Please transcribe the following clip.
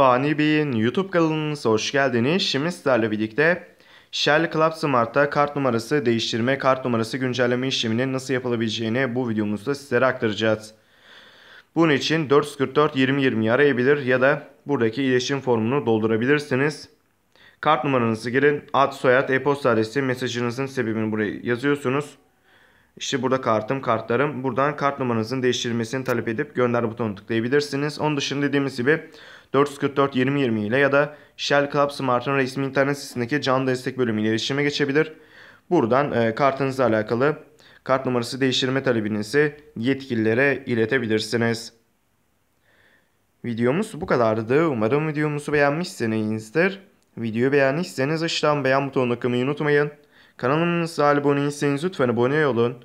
Fani Bey'in YouTube kanalınıza hoş geldiniz. Şimdi sizlerle birlikte Shell Club Smart'ta kart numarası değiştirme, kart numarası güncelleme işleminin nasıl yapılabileceğini bu videomuzda sizlere aktaracağız. Bunun için 444 20 arayabilir ya da buradaki iletişim formunu doldurabilirsiniz. Kart numaranızı girin, ad, soyad, e-posta adresi, mesajınızın sebebini buraya yazıyorsunuz. İşte burada kartım, kartlarım. Buradan kart numaranızın değiştirilmesini talep edip gönder butonu tıklayabilirsiniz. Onun dışında dediğimiz gibi 444 2020 ile ya da Shell Club Smart'ın resmi internet sitesindeki canlı destek bölümüyle iletişime geçebilir. Buradan e, kartınızla alakalı kart numarası değiştirme talebinizi yetkililere iletebilirsiniz. Videomuz bu kadardı. Umarım videomuzu beğenmişsinizdir. Videoyu beğendiyseniz aşağıdan beğen butonuna kılmayı unutmayın. Kanalımıza abone değilseniz lütfen abone olun.